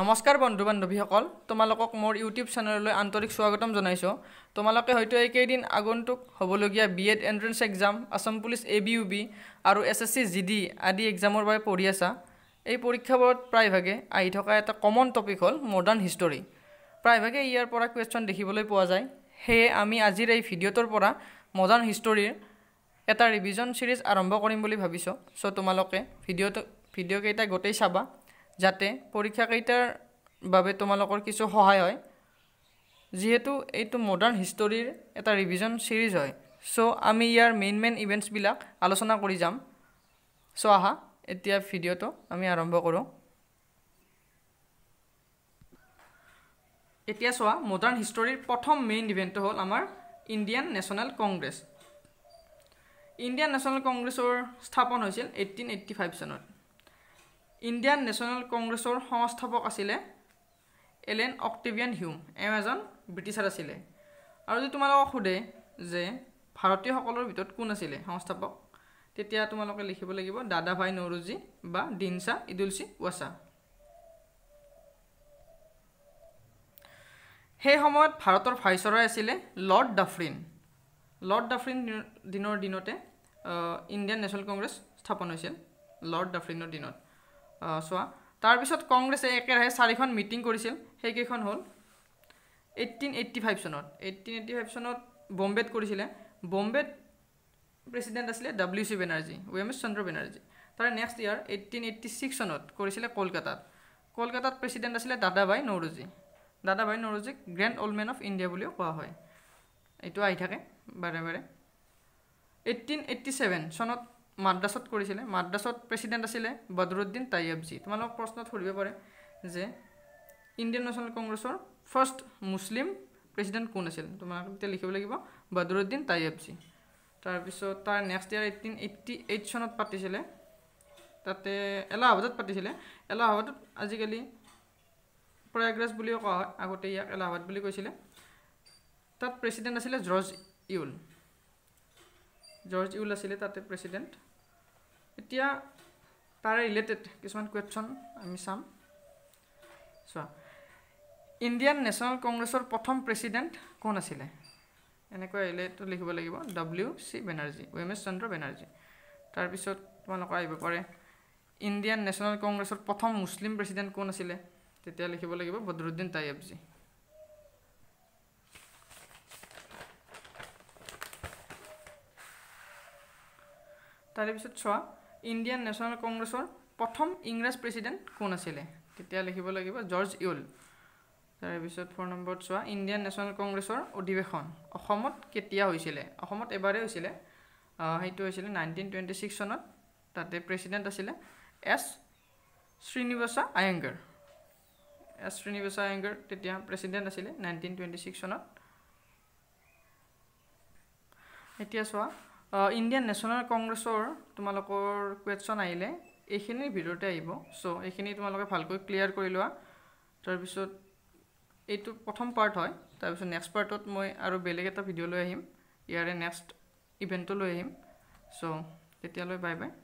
নমস্কাৰ বন্ধু বান্ধৱীসকল তোমালোকক মোৰ ইউটিউব চেনেললৈ আন্তৰিক স্বাগতম জনাইছোঁ তোমালোকে হয়তো এইকেইদিন আগন্তুক হ'বলগীয়া B Ed entrance exam Assam police A B U B আৰু S S C G D আদি এক্সামৰ বাবে পঢ়ি আছা এই পৰীক্ষাবোৰত প্ৰায়ভাগে আহি থকা এটা কমন টপিক হ'ল মডাৰ্ণ হিষ্টৰী প্ৰায়ভাগে ইয়াৰ পৰা কুৱেশ্যন দেখিবলৈ পোৱা যায় সেয়ে আমি আজিৰ এই ভিডিঅ'টোৰ পৰা মডাৰ্ণ হিষ্টৰীৰ এটা ৰিভিজন ছিৰিজ আৰম্ভ কৰিম বুলি ভাবিছোঁ চ' তোমালোকে ভিডিঅ'টো ভিডিঅ'কেইটা গোটেই চাবা যাতে পৰীক্ষাকেইটাৰ বাবে তোমালোকৰ কিছু সহায় হয় যিহেতু এইটো মডাৰ্ণ হিষ্টৰীৰ এটা ৰিভিজন ছিৰিজ হয় চ' আমি ইয়াৰ মেইন মেইন ইভেণ্টছবিলাক আলোচনা কৰি যাম চ' আহা এতিয়া ভিডিঅ'টো আমি আৰম্ভ কৰোঁ এতিয়া চোৱা মডাৰ্ণ হিষ্টৰীৰ প্ৰথম মেইন ইভেণ্টটো হ'ল আমাৰ Indian National Congress Indian National কংগ্ৰেছৰ স্থাপন হৈছিল এইটিন এইটটি ফাইভ চনত ইণ্ডিয়ান নেশ্যনেল কংগ্ৰেছৰ সংস্থাপক আছিলে এলেন অক্টেভিয়ান হিউম এওঁ এজন ব্ৰিটিছাৰ আছিলে আৰু যদি তোমালোকক সোধে যে ভাৰতীয়সকলৰ ভিতৰত কোন আছিলে সংস্থাপক তেতিয়া তোমালোকে লিখিব লাগিব দাদা ভাই নৌৰুজী বা দিনচা ইদুলচি ৱাছা সেই সময়ত ভাৰতৰ ভাইচৰাই আছিলে লৰ্ড ডাফৰিন লৰ্ড ডাফৰিন দিনৰ দিনতে ইণ্ডিয়ান নেশ্যনেল কংগ্ৰেছ স্থাপন হৈছিল লৰ্ড ডাফৰিনৰ দিনত চোৱা তাৰপিছত কংগ্ৰেছে একেৰাহে চাৰিখন মিটিং কৰিছিল সেইকেইখন হ'ল এইটিন এইটি ফাইভ চনত এইটিন এইটি ফাইভ চনত বম্বেত কৰিছিলে বম্বেত প্ৰেচিডেণ্ট আছিলে W C Banerjee Womesh Chandra Banerjee তাৰে নেক্সট ইয়াৰ এইটিন এইটি ছিক্স চনত কৰিছিলে কলকাতাত কলকাতাত প্ৰেচিডেণ্ট আছিলে দাদাভাই নৌৰোজী দাদাভাই নৌৰোজীক গ্ৰেণ্ড অল্ডমেন অফ ইণ্ডিয়া বুলিও কোৱা হয় এইটো আহি থাকে বাৰে বাৰে এইটিন এইটি ছেভেন চনত মাদ্ৰাছত কৰিছিলে মাদ্ৰাছত প্ৰেচিডেণ্ট আছিলে বদৰুদ্দিন তাইয়াবজী তোমালোকক প্ৰশ্নত সুধিব পাৰে যে ইণ্ডিয়ান নেশ্যনেল কংগ্ৰেছৰ ফাৰ্ষ্ট মুছলিম প্ৰেচিডেণ্ট কোন আছিল তোমালোকে তেতিয়া লিখিব লাগিব বদৰুদ্দিন তাইয়াবজী তাৰপিছত তাৰ নেক্সট ইয়াৰ এইটিন এইট্টি এইট চনত পাতিছিলে তাতে এলাহাবাদত পাতিছিলে এলাহাবাদত আজিকালি প্ৰয়াগৰাজ বুলিও কোৱা হয় আগতে ইয়াক এলাহাবাদ বুলি কৈছিলে তাত প্ৰেচিডেণ্ট আছিলে জৰ্জ ইউল জৰ্জ ইউল আছিলে তাতে প্ৰেচিডেণ্ট এতিয়া তাৰে ৰিলেটেড কিছুমান কুৱেশ্যন আমি চাম চোৱা ইণ্ডিয়ান নেশ্যনেল কংগ্ৰেছৰ প্ৰথম প্ৰেচিডেণ্ট কোন আছিলে এনেকুৱা আহিলে লিখিব লাগিব W C Banerjee Womesh Chandra Banerjee তাৰপিছত তোমালোকৰ আহিব পাৰে ইণ্ডিয়ান নেশ্যনেল কংগ্ৰেছৰ প্ৰথম মুছলিম প্ৰেচিডেণ্ট কোন আছিলে তেতিয়া লিখিব লাগিব বদৰুদ্দিন তাইয়াবজী তাৰপিছত চোৱা ইণ্ডিয়ান নেশ্যনেল কংগ্ৰেছৰ প্ৰথম ইংৰাজ প্ৰেচিডেণ্ট কোন আছিলে তেতিয়া লিখিব লাগিব জৰ্জ ইউল তাৰপিছত ফোন নম্বৰত চোৱা ইণ্ডিয়ান নেশ্যনেল কংগ্ৰেছৰ অধিৱেশন অসমত কেতিয়া হৈছিলে অসমত এবাৰে হৈছিলে সেইটো হৈছিলে নাইনটিন টুৱেণ্টি ছিক্স চনত তাতে প্ৰেচিডেণ্ট আছিলে এছ শ্ৰীনিবাসা আয়েংগাৰ এছ শ্ৰীনিবাসা আয়েংগাৰ তেতিয়া প্ৰেচিডেণ্ট আছিলে নাইনটিন টুৱেণ্টি ছিক্স চনত এতিয়া চোৱা ইণ্ডিয়ান নেশ্যনেল কংগ্ৰেছৰ তোমালোকৰ কুৱেশ্যন আহিলে এইখিনিৰ ভিতৰতে আহিব চ' এইখিনি তোমালোকে ভালকৈ ক্লিয়াৰ কৰি লোৱা তাৰপিছত এইটো প্ৰথম পাৰ্ট হয় তাৰপিছত নেক্সট পাৰ্টত মই আৰু বেলেগ এটা ভিডিঅ' লৈ আহিম ইয়াৰে নেক্সট ইভেণ্টটো লৈ আহিম চ' তেতিয়ালৈ বাই বাই